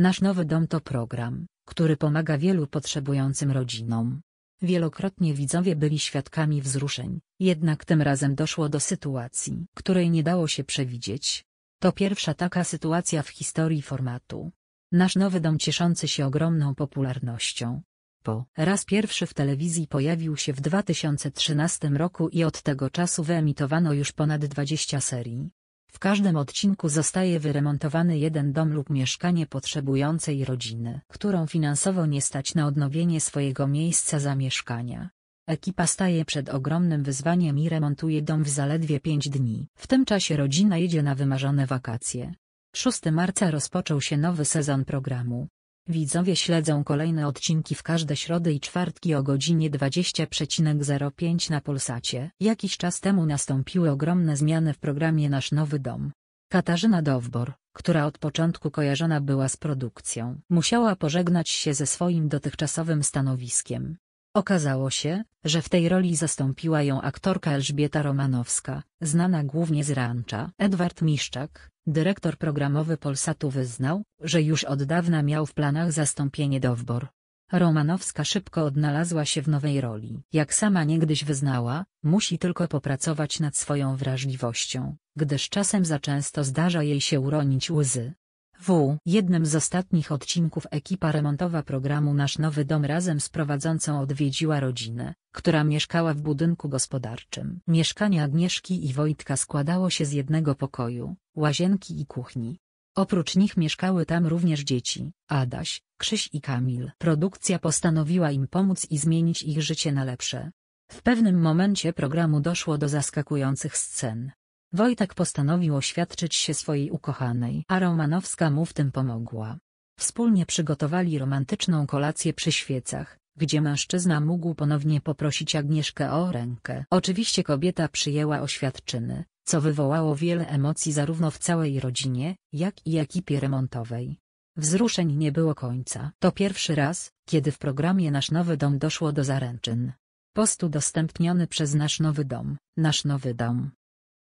Nasz nowy dom to program, który pomaga wielu potrzebującym rodzinom. Wielokrotnie widzowie byli świadkami wzruszeń, jednak tym razem doszło do sytuacji, której nie dało się przewidzieć. To pierwsza taka sytuacja w historii formatu. Nasz nowy dom cieszący się ogromną popularnością. Po raz pierwszy w telewizji pojawił się w 2013 roku i od tego czasu wyemitowano już ponad 20 serii. W każdym odcinku zostaje wyremontowany jeden dom lub mieszkanie potrzebującej rodziny, którą finansowo nie stać na odnowienie swojego miejsca zamieszkania. Ekipa staje przed ogromnym wyzwaniem i remontuje dom w zaledwie 5 dni. W tym czasie rodzina jedzie na wymarzone wakacje. 6 marca rozpoczął się nowy sezon programu. Widzowie śledzą kolejne odcinki w każde środy i czwartki o godzinie 20.05 na Polsacie. Jakiś czas temu nastąpiły ogromne zmiany w programie Nasz Nowy Dom. Katarzyna Dowbor, która od początku kojarzona była z produkcją, musiała pożegnać się ze swoim dotychczasowym stanowiskiem. Okazało się, że w tej roli zastąpiła ją aktorka Elżbieta Romanowska, znana głównie z rancza. Edward Miszczak, dyrektor programowy Polsatu wyznał, że już od dawna miał w planach zastąpienie Dowbor. Romanowska szybko odnalazła się w nowej roli. Jak sama niegdyś wyznała, musi tylko popracować nad swoją wrażliwością, gdyż czasem za często zdarza jej się uronić łzy. W jednym z ostatnich odcinków ekipa remontowa programu Nasz Nowy Dom razem z prowadzącą odwiedziła rodzinę, która mieszkała w budynku gospodarczym. Mieszkanie Agnieszki i Wojtka składało się z jednego pokoju, łazienki i kuchni. Oprócz nich mieszkały tam również dzieci, Adaś, Krzyś i Kamil. Produkcja postanowiła im pomóc i zmienić ich życie na lepsze. W pewnym momencie programu doszło do zaskakujących scen. Wojtek postanowił oświadczyć się swojej ukochanej, a Romanowska mu w tym pomogła. Wspólnie przygotowali romantyczną kolację przy świecach, gdzie mężczyzna mógł ponownie poprosić Agnieszkę o rękę. Oczywiście kobieta przyjęła oświadczyny, co wywołało wiele emocji zarówno w całej rodzinie, jak i ekipie remontowej. Wzruszeń nie było końca. To pierwszy raz, kiedy w programie Nasz Nowy Dom doszło do zaręczyn. Post udostępniony przez Nasz Nowy Dom, Nasz Nowy Dom.